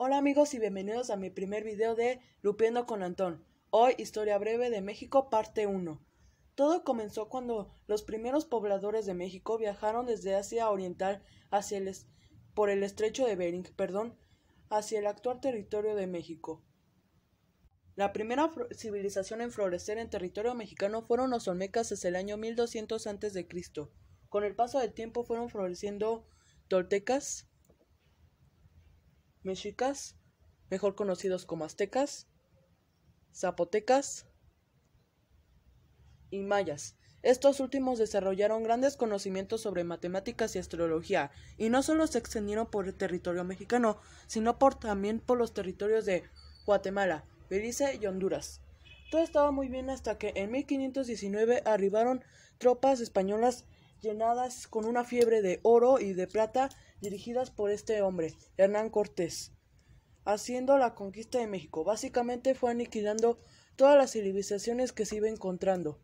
Hola amigos y bienvenidos a mi primer video de Lupiendo con Antón. Hoy Historia Breve de México, parte 1. Todo comenzó cuando los primeros pobladores de México viajaron desde Asia Oriental hacia el por el estrecho de Bering, perdón, hacia el actual territorio de México. La primera civilización en florecer en territorio mexicano fueron los Olmecas desde el año 1200 a.C. Con el paso del tiempo fueron floreciendo Toltecas, mexicas, mejor conocidos como aztecas, zapotecas y mayas. Estos últimos desarrollaron grandes conocimientos sobre matemáticas y astrología, y no solo se extendieron por el territorio mexicano, sino por, también por los territorios de Guatemala, Belice y Honduras. Todo estaba muy bien hasta que en 1519 arribaron tropas españolas llenadas con una fiebre de oro y de plata dirigidas por este hombre, Hernán Cortés, haciendo la conquista de México. Básicamente fue aniquilando todas las civilizaciones que se iba encontrando.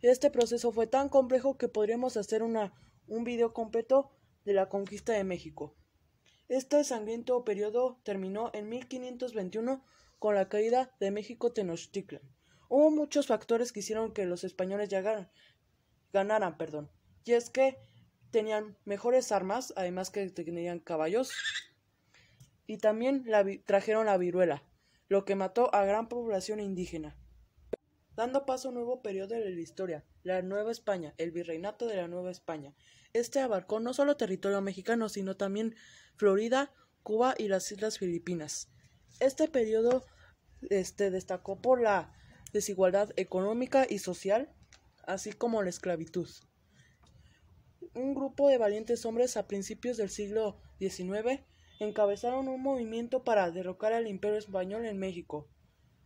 Este proceso fue tan complejo que podríamos hacer una, un video completo de la conquista de México. Este sangriento periodo terminó en 1521 con la caída de México Tenochtitlan. Hubo muchos factores que hicieron que los españoles llegaran, ganaran, perdón, y es que tenían mejores armas, además que tenían caballos, y también trajeron la viruela, lo que mató a gran población indígena. Dando paso a un nuevo periodo de la historia, la Nueva España, el virreinato de la Nueva España. Este abarcó no solo territorio mexicano, sino también Florida, Cuba y las Islas Filipinas. Este periodo este, destacó por la desigualdad económica y social, así como la esclavitud un grupo de valientes hombres a principios del siglo XIX encabezaron un movimiento para derrocar al imperio español en México,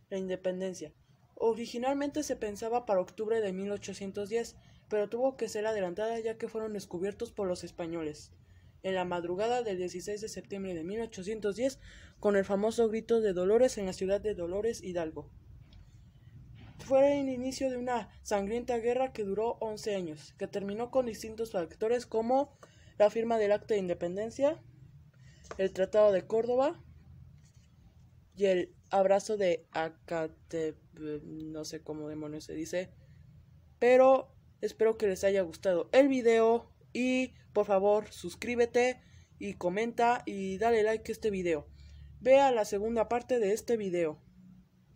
la independencia. Originalmente se pensaba para octubre de 1810, pero tuvo que ser adelantada ya que fueron descubiertos por los españoles. En la madrugada del 16 de septiembre de 1810, con el famoso grito de Dolores en la ciudad de Dolores Hidalgo fue el inicio de una sangrienta guerra que duró 11 años, que terminó con distintos factores como la firma del Acto de Independencia, el Tratado de Córdoba y el abrazo de Acate... no sé cómo demonios se dice, pero espero que les haya gustado el video y por favor suscríbete y comenta y dale like a este video. Vea la segunda parte de este video.